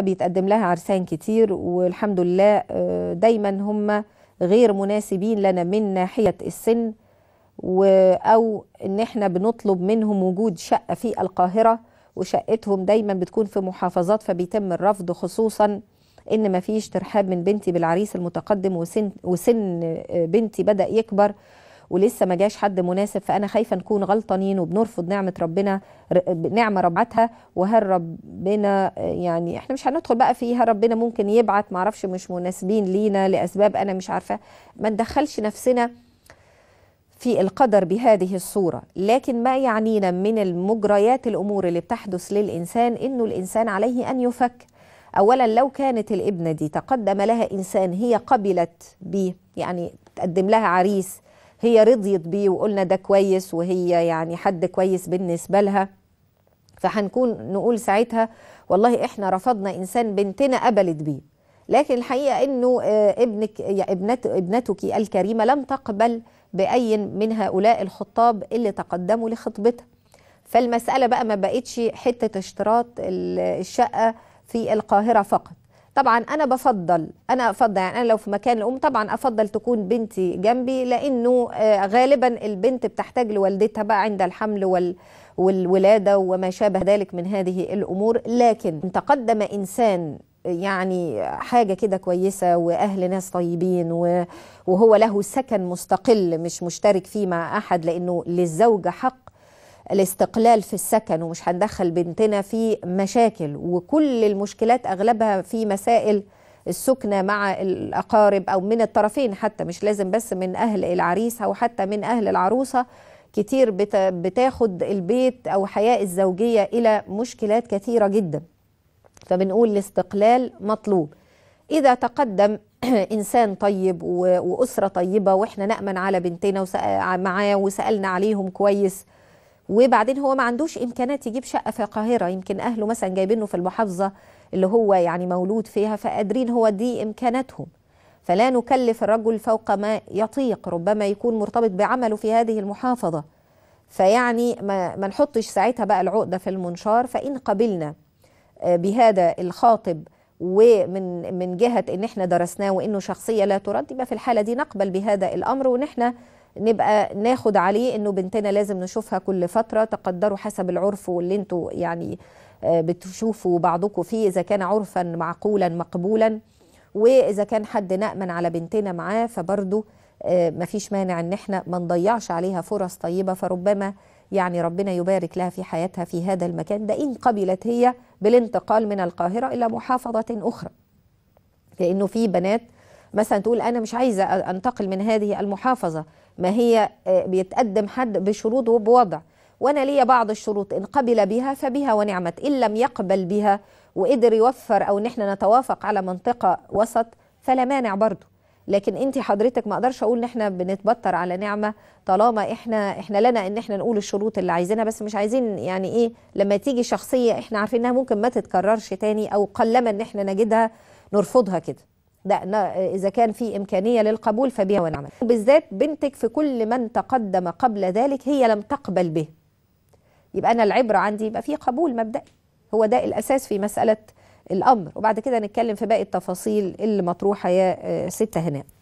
بيتقدم لها عرسان كتير والحمد لله آه، دايما هم غير مناسبين لنا من ناحية السن أو إن إحنا بنطلب منهم وجود شقة في القاهرة وشقتهم دايما بتكون في محافظات فبيتم الرفض خصوصا إن مفيش ترحاب من بنتي بالعريس المتقدم وسن, وسن آه، بنتي بدأ يكبر ولسه ما جاش حد مناسب فانا خايفه نكون غلطانين وبنرفض نعمه ربنا نعمه ربعتها وهل ربنا يعني احنا مش هندخل بقى فيها إيه، ربنا ممكن يبعت معرفش مش مناسبين لينا لاسباب انا مش عارفه ما ندخلش نفسنا في القدر بهذه الصورة لكن ما يعنينا من المجريات الأمور اللي بتحدث للإنسان إنه الإنسان عليه أن يفكر أولا لو كانت الابنة دي تقدم لها إنسان هي قبلت به يعني تقدم لها عريس هي رضيت بيه وقلنا ده كويس وهي يعني حد كويس بالنسبة لها فهنكون نقول ساعتها والله احنا رفضنا انسان بنتنا قبلت بيه لكن الحقيقه انه آه، ابنك ابنت ابنتك الكريمه لم تقبل باي من هؤلاء الخطاب اللي تقدموا لخطبتها فالمساله بقى ما بقتش حته اشتراط الشقه في القاهره فقط طبعا انا بفضل انا افضل يعني انا لو في مكان الام طبعا افضل تكون بنتي جنبي لانه آه، غالبا البنت بتحتاج لوالدتها بقى عند الحمل وال والولاده وما شابه ذلك من هذه الامور لكن تقدم انسان يعني حاجه كده كويسه واهل ناس طيبين وهو له سكن مستقل مش مشترك فيه مع احد لانه للزوجه حق الاستقلال في السكن ومش هندخل بنتنا في مشاكل وكل المشكلات أغلبها في مسائل السكنة مع الأقارب أو من الطرفين حتى مش لازم بس من أهل العريس أو حتى من أهل العروسة كتير بتاخد البيت أو حياة الزوجية إلى مشكلات كثيرة جدا فبنقول الاستقلال مطلوب إذا تقدم إنسان طيب وأسرة طيبة وإحنا نأمن على بنتنا معاه وسألنا عليهم كويس وبعدين هو ما عندوش امكانات يجيب شقه في القاهره يمكن اهله مثلا جايبينه في المحافظه اللي هو يعني مولود فيها فقادرين هو دي امكاناتهم فلا نكلف الرجل فوق ما يطيق ربما يكون مرتبط بعمله في هذه المحافظه فيعني ما, ما نحطش ساعتها بقى العقده في المنشار فان قبلنا آه، بهذا الخاطب ومن من جهه ان احنا درسناه وانه شخصيه لا ترد يبقى في الحاله دي نقبل بهذا الامر ونحن نبقى ناخد عليه انه بنتنا لازم نشوفها كل فتره تقدروا حسب العرف واللي انتوا يعني آه، بتشوفوا بعضكم فيه اذا كان عرفا معقولا مقبولا واذا كان حد نامن على بنتنا معاه فبرضه آه، مفيش مانع ان احنا ما نضيعش عليها فرص طيبه فربما يعني ربنا يبارك لها في حياتها في هذا المكان ده ان قبلت هي بالانتقال من القاهره الى محافظه اخرى لانه في بنات مثلا تقول انا مش عايزه انتقل من هذه المحافظه ما هي آه، بيتقدم حد بشروط وبوضع وانا ليا بعض الشروط ان قبل بها فبها ونعمت ان لم يقبل بها وقدر يوفر او ان احنا نتوافق على منطقه وسط فلا مانع برضه لكن انت حضرتك ما اقدرش اقول ان احنا بنتبطر على نعمه طالما احنا احنا لنا ان احنا نقول الشروط اللي عايزينها بس مش عايزين يعني ايه لما تيجي شخصيه احنا عارفين انها ممكن ما تتكررش تاني او قلما ان احنا نجدها نرفضها كده ده إذا كان في إمكانية للقبول فبها ونعمل وبالذات بنتك في كل من تقدم قبل ذلك هي لم تقبل به يبقى أنا العبرة عندي يبقى في قبول مبدئي هو ده الأساس في مسألة الأمر وبعد كده نتكلم في باقي التفاصيل اللي مطروحة يا آه، ستة هناء